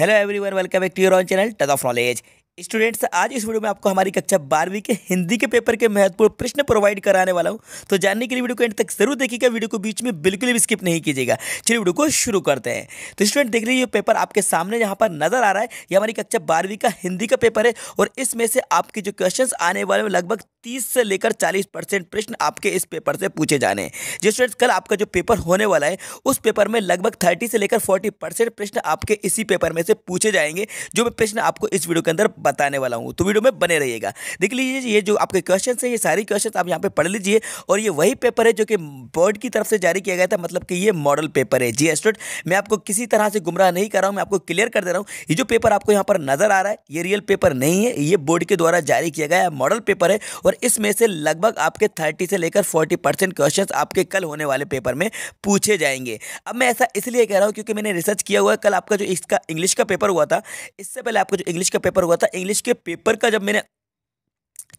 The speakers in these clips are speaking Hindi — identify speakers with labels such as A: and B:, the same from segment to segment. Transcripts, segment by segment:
A: hello everyone welcome back to your own channel touch of knowledge students आज इस वीडियो में आपको हमारी कक्षा बारहवीं के हिंदी के पेपर के महत्वपूर्ण प्रश्न प्रोवाइड कराने वाला हूं तो जानने के लिए वीडियो को एंड तक जरूर देखिएगा वीडियो को बीच में बिल्कुल भी स्किप नहीं कीजिएगा चलिए वीडियो को शुरू करते हैं तो स्टूडेंट देख लीजिए पेपर आपके सामने यहाँ पर नजर आ रहा है ये हमारी कक्षा बारहवीं का हिंदी का पेपर है और इसमें से आपके जो क्वेश्चन आने वाले हैं लगभग तीस से लेकर चालीस परसेंट प्रश्न आपके इस पेपर से पूछे जाने हैं जो स्टूडेंट्स कल आपका जो पेपर होने वाला है उस पेपर में लगभग थर्टी से लेकर फोर्टी परसेंट प्रश्न आपके इसी पेपर में से पूछे जाएंगे जो प्रश्न आपको इस वीडियो के अंदर बताने वाला हूँ तो वीडियो में बने रहिएगा देख लीजिए ये जो आपके क्वेश्चन है ये सारी क्वेश्चन आप यहाँ पर पढ़ लीजिए और ये वही पेपर है जो कि बोर्ड की तरफ से जारी किया गया था मतलब कि ये मॉडल पेपर है जी एस्टोट मैं आपको किसी तरह से गुमराह नहीं कर रहा हूँ मैं आपको क्लियर कर दे रहा हूँ ये जो पेपर आपको यहाँ पर नजर आ रहा है ये रियल पेपर नहीं है ये बोर्ड के द्वारा जारी किया गया मॉडल पेपर है और इसमें से लगभग आपके थर्टी से लेकर फोर्टी परसेंट क्वेश्चन आपके कल होने वाले पेपर में पूछे जाएंगे अब मैं ऐसा इसलिए कह रहा हूँ क्योंकि मैंने रिसर्च किया हुआ है कल आपका जो इसका इंग्लिश का पेपर हुआ था इससे पहले आपका जो इंग्लिश का पेपर हुआ था इंग्लिश के पेपर का जब मैंने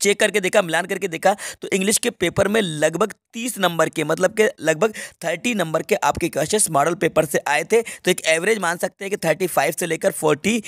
A: चेक करके देखा मिलान करके देखा तो इंग्लिश के पेपर में लगभग तीस नंबर के मतलब के लगभग थर्टी नंबर के आपके क्वेश्चन मॉडल पेपर से आए थे तो एक एवरेज मान सकते हैं कि थर्टी फाइव से लेकर फोर्टी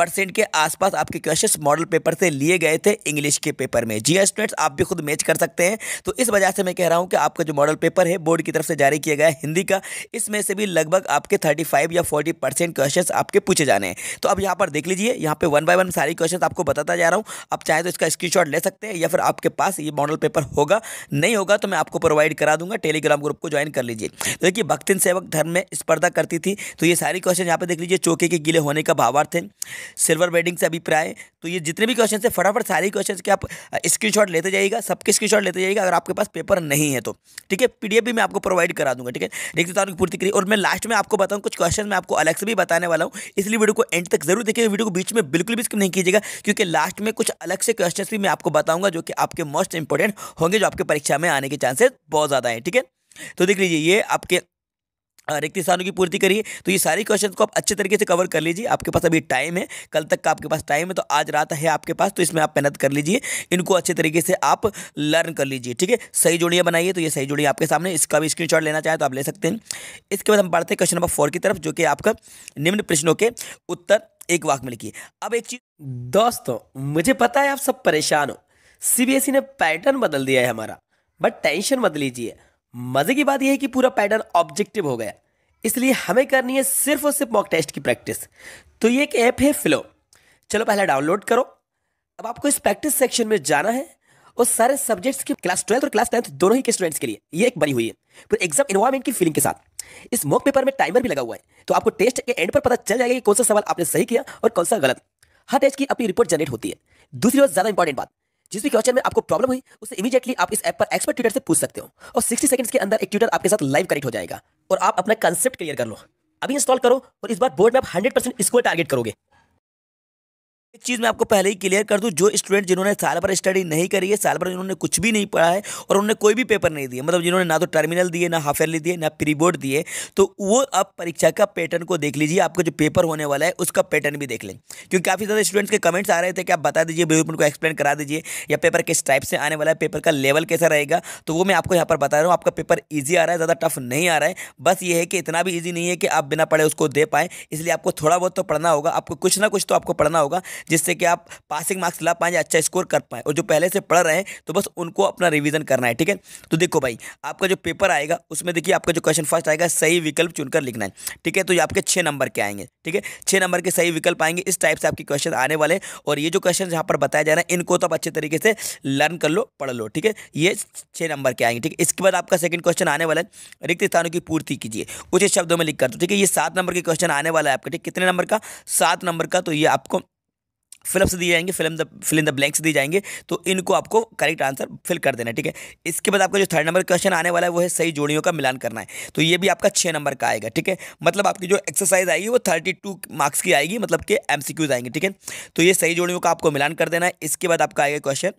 A: परसेंट के आसपास आपके क्वेश्चंस मॉडल पेपर से लिए गए थे इंग्लिश के पेपर में जी हाँ, स्टूडेंट्स आप भी खुद मैच कर सकते हैं तो इस वजह से मैं कह रहा हूँ कि आपका जो मॉडल पेपर है बोर्ड की तरफ से जारी किया गया हिंदी का इसमें से भी लगभग आपके थर्टी या फोर्टी क्वेश्चन आपके पूछे जाने हैं तो अब यहाँ पर देख लीजिए यहाँ पर वन बाय वन सारी क्वेश्चन आपको बताता जा रहा हूँ आप चाहे तो इसका स्क्रीन ले सकते हैं या फिर आपके पास ये मॉडल पेपर होगा नहीं होगा तो मैं आपको प्रोवाइड करा दूंगा टेलीग्राम ग्रुप को ज्वाइन कर लीजिए तो देखिए भक्तिन सेवक धर्म में स्पर्धा करती थी तो ये सारी क्वेश्चन यहाँ पे देख लीजिए चौके के गीले होने का भावार्थ है सिल्वर वेडिंग से अभिप्राय तो ये जितने भी क्वेश्चन है फटाफट सारे क्वेश्चन के आप स्क्रीनशॉट लेते जाइएगा सबके स्क्रीनशॉट लेते जाइएगा अगर आपके पास पेपर नहीं है तो ठीक है पीडीएफ भी मैं आपको प्रोवाइड करा दूंगा ठीक है देखते तो पूर्ति करिए और मैं लास्ट में आपको बताऊँ कुछ क्वेश्चन मैं आपको अलग से भी बताने वाला हूँ इसलिए वीडियो को एंड तक जरूर देखिए वीडियो को बीच में बिल्कुल भी स्किप नहीं कीजिएगा क्योंकि लास्ट में कुछ अलग से क्वेश्चन भी मैं आपको बताऊंगा जो कि आपके मोस्ट इंपॉर्टेंट होंगे जो आपके परीक्षा में आने के चांसेस बहुत ज़्यादा हैं ठीक है तो देख लीजिए ये आपके हाँ, रिक्त स्थानों की पूर्ति करिए तो ये सारी क्वेश्चन को आप अच्छे तरीके से कवर कर लीजिए आपके पास अभी टाइम है कल तक का आपके पास टाइम है तो आज रात है आपके पास तो इसमें आप मेहनत कर लीजिए इनको अच्छे तरीके से आप लर्न कर लीजिए ठीक है सही जोड़ियाँ बनाइए तो ये सही जोड़ियाँ आपके सामने इसका भी स्क्रीन लेना चाहें तो आप ले सकते हैं इसके बाद हम बढ़ते हैं क्वेश्चन नंबर फोर की तरफ जो कि आपका निम्न प्रश्नों के उत्तर एक वाक में लिखिए अब एक चीज दोस्तों मुझे पता है आप सब परेशान हो सीबीएसई e ने पैटर्न बदल दिया है हमारा बट टेंशन मत लीजिए मज़े की बात यह है कि पूरा पैटर्न ऑब्जेक्टिव हो गया इसलिए हमें करनी है सिर्फ और सिर्फ मॉक टेस्ट की प्रैक्टिस तो ये एक ऐप है फ्लो चलो पहले डाउनलोड करो अब आपको इस प्रैक्टिस सेक्शन में जाना है और सारे सब्जेक्ट्स की क्लास ट्वेल्थ और क्लास टेंथ दोनों ही के स्टूडेंट्स के लिए ये एक बनी हुई है पूरे एग्जाम इन्वायरमेंट की फीलिंग के साथ इस मॉक पेपर में टाइमर भी लगा हुआ है तो आपको टेस्ट के एंड पर पता चल जाएगा कि कौन सा सवाल आपने सही किया और कौन सा गलत हर टेस्ट की अपनी रिपोर्ट जनरेट होती है दूसरी और ज़्यादा इंपॉर्टेंट बात जिस भी क्वेश्चन में आपको प्रॉब्लम हुई उसे इमीडिएटली आप इस ऐप पर एक्सपर्ट ट्यूटर से पूछ सकते हो और 60 सेकंड्स के अंदर एक ट्यूटर आपके साथ लाइव कनेक्ट हो जाएगा और आप अपना कंसेप्ट क्लियर कर लो अभी इंस्टॉल करो और इस बार बोर्ड में आप 100 परसेंट स्कोर टारगेट करोगे एक चीज़ मैं आपको पहले ही क्लियर कर दूं जो स्टूडेंट जिन्होंने साल भर स्टडी नहीं करी है साल भर जिन्होंने कुछ भी नहीं पढ़ा है और उन्होंने कोई भी पेपर नहीं दिए मतलब जिन्होंने ना तो टर्मिनल दिए ना हाफ एयरली दिए ना प्री बोर्ड दिए तो वो आप परीक्षा का पैटर्न को देख लीजिए आपका जो पेपर होने वाला है उसका पैटर्न भी देख लें क्योंकि काफ़ी ज़्यादा स्टूडेंट्स के कमेंट्स आ रहे थे कि आप बता दीजिए बिल्कुल उनको एक्सप्लेन करा दीजिए या पेपर किस टाइप से आने वाला है पेपर का लेवल कैसा रहेगा तो वो मैं आपको यहाँ पर बता रहा हूँ आपका पेपर ईजी आ रहा है ज़्यादा टफ नहीं आ रहा है बस ये है कि इतना भी ईजी नहीं है कि आप बिना पढ़े उसको दे पाएँ इसलिए आपको थोड़ा बहुत तो पढ़ना होगा आपको कुछ ना कुछ तो आपको पढ़ना होगा जिससे कि आप पासिंग मार्क्स ला पाएँ या अच्छा स्कोर कर पाएँ और जो पहले से पढ़ रहे हैं तो बस उनको अपना रिविज़न करना है ठीक है तो देखो भाई आपका जो पेपर आएगा उसमें देखिए आपका जो क्वेश्चन फर्स्ट आएगा सही विकल्प चुनकर लिखना है ठीक है तो ये आपके छः नंबर के आएंगे ठीक है छः नंबर के सही विकल्प आएंगे इस टाइप से आपके क्वेश्चन आने वाले और ये जो क्वेश्चन यहाँ पर बताया जा रहा है इनको तो आप अच्छे तरीके से लर्न कर लो पढ़ लो ठीक है ये छः नंबर के आएंगे ठीक है इसके बाद आपका सेकंड क्वेश्चन आने वाला है रिक्त स्थानों की पूर्ति कीजिए उचित शब्दों में लिख कर दो ठीक है ये सात नंबर के क्वेश्चन आने वाला है आपका ठीक कितने नंबर का सात नंबर का तो ये आपको फिलअप्स दिए जाएंगे fill the fill in the blanks दिए जाएंगे तो इनको आपको करेक्ट आंसर फिल कर देना ठीक है इसके बाद आपका जो थर्ड नंबर क्वेश्चन आने वाला है वो है सही जोड़ियों का मिलान करना है तो ये भी आपका छः नंबर का आएगा ठीक है मतलब आपकी जो एक्सरसाइज आएगी वो थर्टी टू मार्क्स की आएगी मतलब कि एम आएंगे ठीक है तो ये सही जोड़ियों का आपको मिलान कर देना है इसके बाद आपका आएगा क्वेश्चन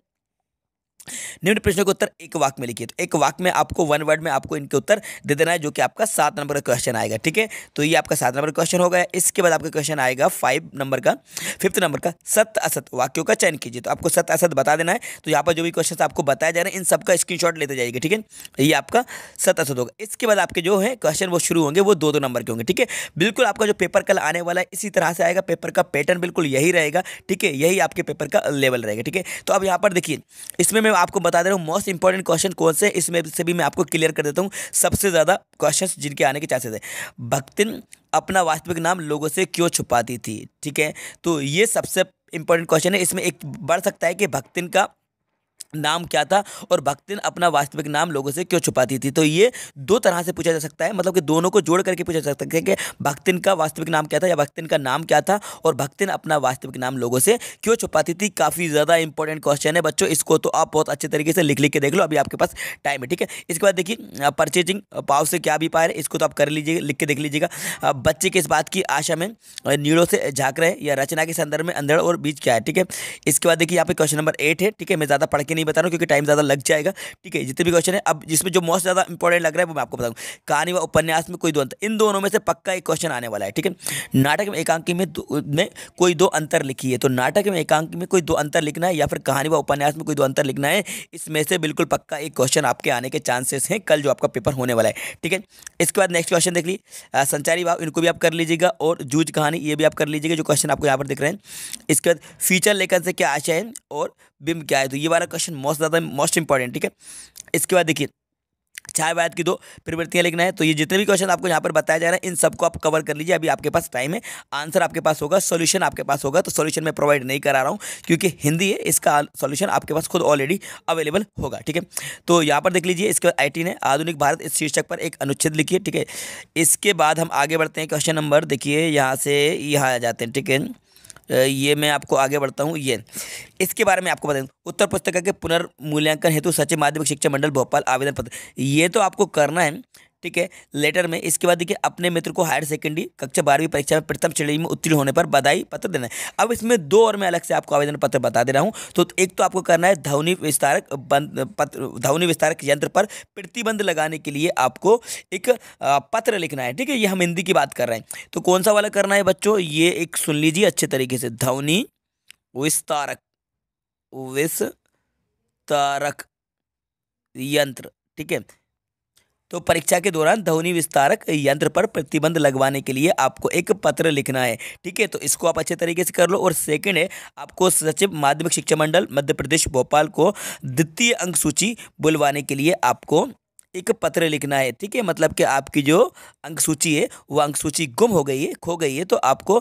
A: निम्न प्रश्नों के उत्तर एक वाक में लिखिए तो एक वाक में आपको वन वर्ड में आपको इनके उत्तर दे देना है जो कि आपका सात नंबर का क्वेश्चन आएगा ठीक है तो ये आपका सात नंबर क्वेश्चन होगा इसके बाद आपका क्वेश्चन आएगा फाइव नंबर का फिफ्थ नंबर का सत्य असत वाक्यों का चयन कीजिए तो आपको सत्य असत बता देना है तो यहाँ पर जो भी क्वेश्चन आपको बताया जा रहा है इन सबका स्क्रीन लेते जाइएगा ठीक है ये आपका सत्य असत होगा इसके बाद आपके जो है क्वेश्चन वो शुरू होंगे वो दो दो नंबर के होंगे ठीक है बिल्कुल आपका जो पेपर कल आने वाला है इसी तरह से आएगा पेपर का पैटर्न बिल्कुल यही रहेगा ठीक है यही आपके पेपर का लेवल रहेगा ठीक है तो अब यहाँ पर देखिए इसमें मैं मैं आपको बता दे रहा हूँ मोस्ट इंपॉर्टेंट क्वेश्चन कौन से इसमें से भी मैं आपको क्लियर कर देता हूँ सबसे ज़्यादा क्वेश्चन जिनके आने के चांसेस है भक्तिन अपना वास्तविक नाम लोगों से क्यों छुपाती थी ठीक है तो ये सबसे इंपॉर्टेंट क्वेश्चन है इसमें एक बढ़ सकता है कि भक्तिन का नाम क्या था और भक्तिन अपना वास्तविक नाम लोगों से क्यों छुपाती थी तो ये दो तरह से पूछा जा सकता है मतलब कि दोनों को जोड़ करके पूछा जा सकता है कि भक्तिन का वास्तविक नाम क्या था या भक्तिन का नाम क्या था और भक्तिन अपना वास्तविक नाम लोगों से क्यों छुपाती थी काफ़ी ज़्यादा इंपॉर्टेंट क्वेश्चन है बच्चों इसको तो आप बहुत अच्छे तरीके से लिख लिख के देख लो अभी आपके पास टाइम है ठीक है इसके बाद देखिए परचेजिंग पाव से क्या भी पा रहे इसको तो आप कर लीजिए लिख के देख लीजिएगा बच्चे किस बात की आशा में नीड़ों से झाँक रहे या रचना के संदर्भ में अंधड़ और बीच क्या है ठीक है इसके बाद देखिए यहाँ पे क्वेश्चन नंबर एट है ठीक है मैं ज़्यादा पढ़ के नहीं नहीं बता रहा हूँ क्योंकि टाइम ज़्यादा लग जाएगा ठीक है जितने भी क्वेश्चन है अब जिसमें जो मोस्ट ज़्यादा इंपॉर्टेंट लग रहा है वो मैं आपको बताऊँ कहानी व उपन्यास में कोई दो अंतर इन दोनों में से पक्का एक क्वेश्चन आने वाला है ठीक है नाटक में एकांकी में में कोई दो अंतर लिखी है तो नाटक में एकांकी में कोई दो अंतर लिखना है या फिर कहानी व उपन्यास में कोई दो अंतर लिखना है इसमें से बिल्कुल पक्का एक क्वेश्चन आपके आने के चांसेस हैं कल जो आपका पेपर होने वाला है ठीक है इसके बाद नेक्स्ट क्वेश्चन देख लीजिए संचारी भाव इनको भी आप कर लीजिएगा और जूझ कहानी ये भी आप कर लीजिएगा जो क्वेश्चन आपको यहाँ पर दिख रहे हैं इसके बाद फीचर लेखन से क्या आशय है और बिम क्या है तो ये वाला क्वेश्चन मोस्ट ज़्यादा मोस्ट इंपॉर्टेंट ठीक है इसके बाद देखिए छाया वायद की दो प्रवृत्तियाँ लिखना है तो ये जितने भी क्वेश्चन आपको यहाँ पर बताया जा रहा है इन सबको आप कवर कर लीजिए अभी आपके पास टाइम है आंसर आपके पास होगा सॉल्यूशन आपके पास होगा तो सॉल्यूशन मैं प्रोवाइड नहीं करा रहा हूँ क्योंकि हिंदी है इसका सॉल्यूशन आपके पास खुद ऑलरेडी अवेलेबल होगा ठीक है तो यहाँ पर देख लीजिए इसके बाद आई ने आधुनिक भारत इस शीर्षक पर एक अनुच्छेद लिखिए ठीक है इसके बाद हम आगे बढ़ते हैं क्वेश्चन नंबर देखिए यहाँ से यहाँ आ जाते हैं ठीक है ये मैं आपको आगे बढ़ता हूँ ये इसके बारे में आपको बता दूँ उत्तर पुस्तिका के पुनर्मूल्यांकन हेतु सचिव माध्यमिक शिक्षा मंडल भोपाल आवेदन पत्र ये तो आपको करना है ठीक है लेटर में इसके बाद देखिए अपने मित्र को हायर सेकेंडरी कक्षा बारहवीं परीक्षा में प्रथम श्रेणी में उत्तीर्ण होने पर बधाई पत्र देना है अब इसमें दो और मैं अलग से आपको आवेदन पत्र बता दे रहा हूँ तो एक तो आपको करना है ध्वनि विस्तारक बंद पत्र ध्वनि विस्तारक यंत्र पर प्रतिबंध लगाने के लिए आपको एक पत्र लिखना है ठीक है ये हम हिंदी की बात कर रहे हैं तो कौन सा वाला करना है बच्चों ये एक सुन लीजिए अच्छे तरीके से ध्वनि विस्तारक विस्तारक यंत्र ठीक है तो परीक्षा के दौरान ध्वनि विस्तारक यंत्र पर प्रतिबंध लगवाने के लिए आपको एक पत्र लिखना है ठीक है तो इसको आप अच्छे तरीके से कर लो और सेकेंड है आपको सचिव माध्यमिक शिक्षा मंडल मध्य प्रदेश भोपाल को द्वितीय अंक सूची बुलवाने के लिए आपको एक पत्र लिखना है ठीक है मतलब कि आपकी जो अंक सूची है वो अंक सूची गुम हो गई है खो गई है तो आपको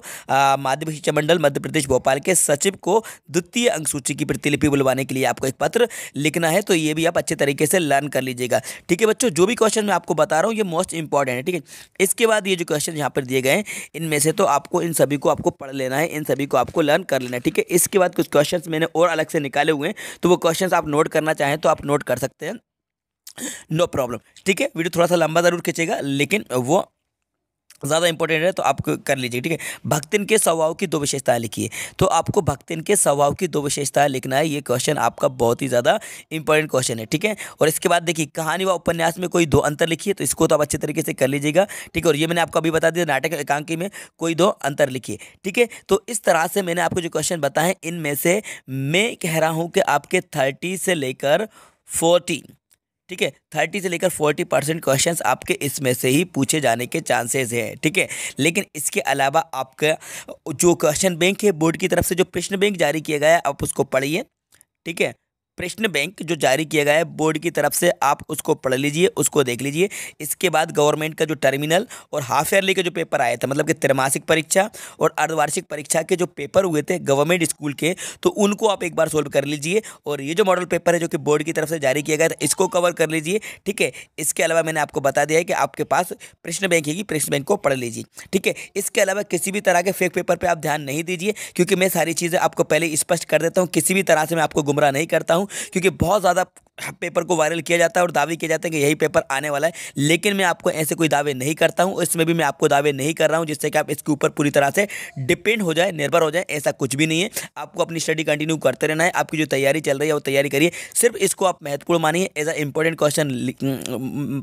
A: माध्यमिक शिक्षा मंडल मध्य प्रदेश भोपाल के सचिव को द्वितीय अंक सूची की प्रतिलिपि बुलवाने के लिए आपको एक पत्र लिखना है तो ये भी आप अच्छे तरीके से लर्न कर लीजिएगा ठीक है बच्चों जो भी क्वेश्चन मैं आपको बता रहा हूँ ये मोस्ट इंपॉर्टेंट है ठीक है इसके बाद ये जो क्वेश्चन यहाँ पर दिए गए हैं इनमें से तो आपको इन सभी को आपको पढ़ लेना है इन सभी को आपको लर्न कर लेना है ठीक है इसके बाद कुछ क्वेश्चन मैंने और अलग से निकाले हुए हैं तो वो क्वेश्चन आप नोट करना चाहें तो आप नोट कर सकते हैं नो प्रॉब्लम ठीक है वीडियो थोड़ा सा लंबा ज़रूर खींचेगा लेकिन वो ज़्यादा इंपॉर्टेंट है तो आप कर लीजिए ठीक है भक्तिन के स्वभाव की दो विशेषताएं लिखिए तो आपको भक्तिन के स्वभाव की दो विशेषताएं लिखना है ये क्वेश्चन आपका बहुत ही ज़्यादा इंपॉर्टेंट क्वेश्चन है ठीक है और इसके बाद देखिए कहानी व उपन्यास में कोई दो अंतर लिखिए तो इसको तो आप अच्छे तरीके से कर लीजिएगा ठीक है और ये मैंने आपको अभी बता दिया नाटक एकांकी में कोई दो अंतर लिखिए ठीक है तो इस तरह से मैंने आपको जो क्वेश्चन बताए इनमें से मैं कह रहा हूँ कि आपके थर्टी से लेकर फोर्टी ठीक है थर्टी से लेकर फोर्टी परसेंट क्वेश्चन आपके इसमें से ही पूछे जाने के चांसेस हैं ठीक है लेकिन इसके अलावा आपका जो क्वेश्चन बैंक है बोर्ड की तरफ से जो प्रश्न बैंक जारी किया गया है आप उसको पढ़िए ठीक है प्रश्न बैंक जो जारी किया गया है बोर्ड की तरफ से आप उसको पढ़ लीजिए उसको देख लीजिए इसके बाद गवर्नमेंट का जो टर्मिनल और हाफ ईयरली के जो पेपर आए थे मतलब कि त्रैमासिक परीक्षा और अर्धवार्षिक परीक्षा के जो पेपर हुए थे गवर्नमेंट स्कूल के तो उनको आप एक बार सोल्व कर लीजिए और ये जो मॉडल पेपर है जो कि बोर्ड की तरफ से जारी किया गया था इसको कवर कर लीजिए ठीक है इसके अलावा मैंने आपको बता दिया है कि आपके पास प्रश्न बैंक है प्रश्न बैंक को पढ़ लीजिए ठीक है इसके अलावा किसी भी तरह के फेक पेपर पर आप ध्यान नहीं दीजिए क्योंकि मैं सारी चीज़ें आपको पहले स्पष्ट कर देता हूँ किसी भी तरह से मैं आपको गुमराह नहीं करता हूँ हूँ क्योंकि बहुत ज़्यादा पेपर को वायरल किया जाता है और दावे किए जाते हैं कि यही पेपर आने वाला है लेकिन मैं आपको ऐसे कोई दावे नहीं करता हूँ इसमें भी मैं आपको दावे नहीं कर रहा हूँ जिससे कि आप इसके ऊपर पूरी तरह से डिपेंड हो जाए निर्भर हो जाए ऐसा कुछ भी नहीं है आपको अपनी स्टडी कंटिन्यू करते रहना है आपकी जो तैयारी चल रही है वो तैयारी करिए सिर्फ इसको आप महत्वपूर्ण मानिए as a important question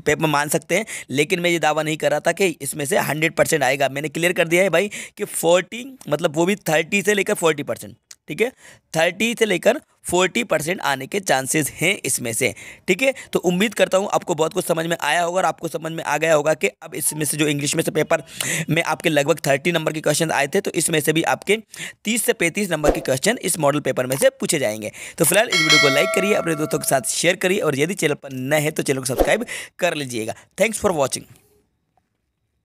A: paper मान सकते हैं लेकिन मैं ये दावा नहीं कर रहा था कि इसमें से हंड्रेड आएगा मैंने क्लियर कर दिया है भाई कि फोर्टी मतलब वो भी थर्टी से लेकर फोर्टी ठीक है थर्टी से लेकर फोर्टी परसेंट आने के चांसेस हैं इसमें से ठीक है तो उम्मीद करता हूँ आपको बहुत कुछ समझ में आया होगा और आपको समझ में आ गया होगा कि अब इसमें से जो इंग्लिश में से पेपर में आपके लगभग थर्टी नंबर के क्वेश्चन आए थे तो इसमें से भी आपके तीस से पैंतीस नंबर के क्वेश्चन इस मॉडल पेपर में से पूछे जाएंगे तो फिलहाल इस वीडियो को लाइक करिए अपने दोस्तों के साथ शेयर करिए और यदि चैनल पर न है तो चैनल को सब्सक्राइब कर लीजिएगा थैंक्स फॉर वॉचिंग